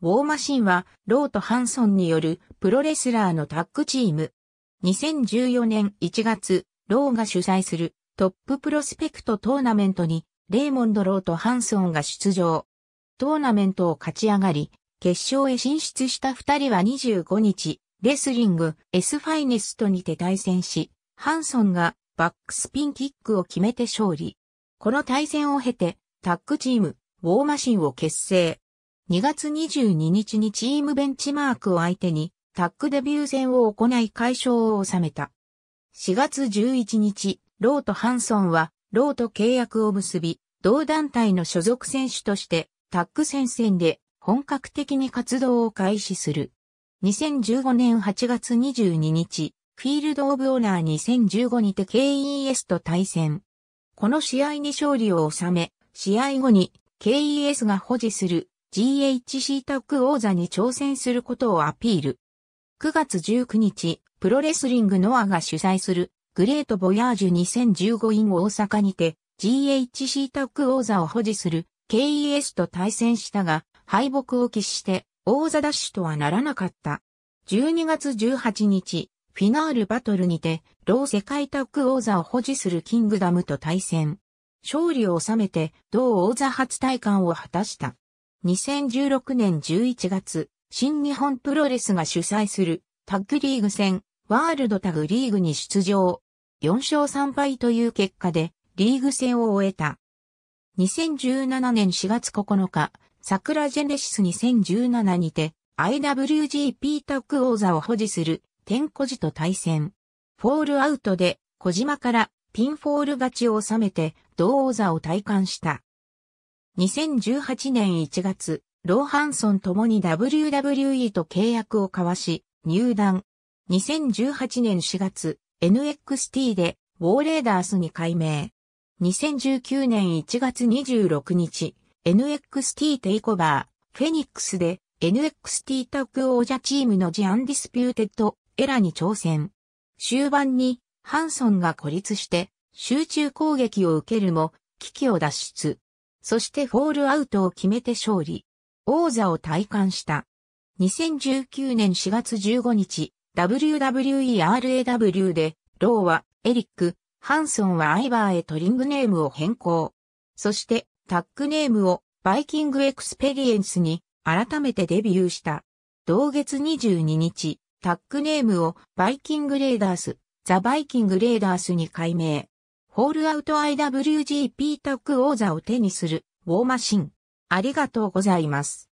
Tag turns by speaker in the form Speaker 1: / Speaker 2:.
Speaker 1: ウォーマシンは、ローとハンソンによるプロレスラーのタッグチーム。2014年1月、ローが主催するトッププロスペクトトーナメントに、レーモンド・ローとハンソンが出場。トーナメントを勝ち上がり、決勝へ進出した二人は25日、レスリング S ファイネストにて対戦し、ハンソンがバックスピンキックを決めて勝利。この対戦を経て、タッグチーム、ウォーマシンを結成。2月22日にチームベンチマークを相手にタッグデビュー戦を行い解消を収めた。4月11日、ローとハンソンはローと契約を結び、同団体の所属選手としてタッグ戦線で本格的に活動を開始する。2015年8月22日、フィールドオブオーナー2015にて KES と対戦。この試合に勝利を収め、試合後に KES が保持する GHC タッグ王座に挑戦することをアピール。9月19日、プロレスリングノアが主催するグレートボヤージュ2 0 1 5イン大阪にて GHC タッグ王座を保持する KES と対戦したが敗北を喫して王座奪取とはならなかった。12月18日、フィナールバトルにて、同世界タッグ王座を保持するキングダムと対戦。勝利を収めて、同王座初体感を果たした。2016年11月、新日本プロレスが主催するタッグリーグ戦ワールドタグリーグに出場。4勝3敗という結果でリーグ戦を終えた。2017年4月9日、桜ジェネシス2017にて IWGP タッグ王座を保持する天小寺と対戦。フォールアウトで小島からピンフォール勝ちを収めて同王座を体感した。2018年1月、ローハンソンともに WWE と契約を交わし、入団。2018年4月、NXT で、ウォーレーダースに改名。2019年1月26日、NXT テイコバー、フェニックスで、NXT タッグ王者チームのジアンディスピューテッドエラに挑戦。終盤にハンソンが孤立して集中攻撃を受けるも危機を脱出。そしてフォールアウトを決めて勝利。王座を体感した。2019年4月15日、WWE RAW で、ローはエリック、ハンソンはアイバーへとリングネームを変更。そして、タックネームをバイキングエクスペリエンスに改めてデビューした。同月22日、タックネームをバイキングレーダース、ザ・バイキングレーダースに改名。ホールアウト IWGP タッ王座を手にする、ウォーマシン。ありがとうございます。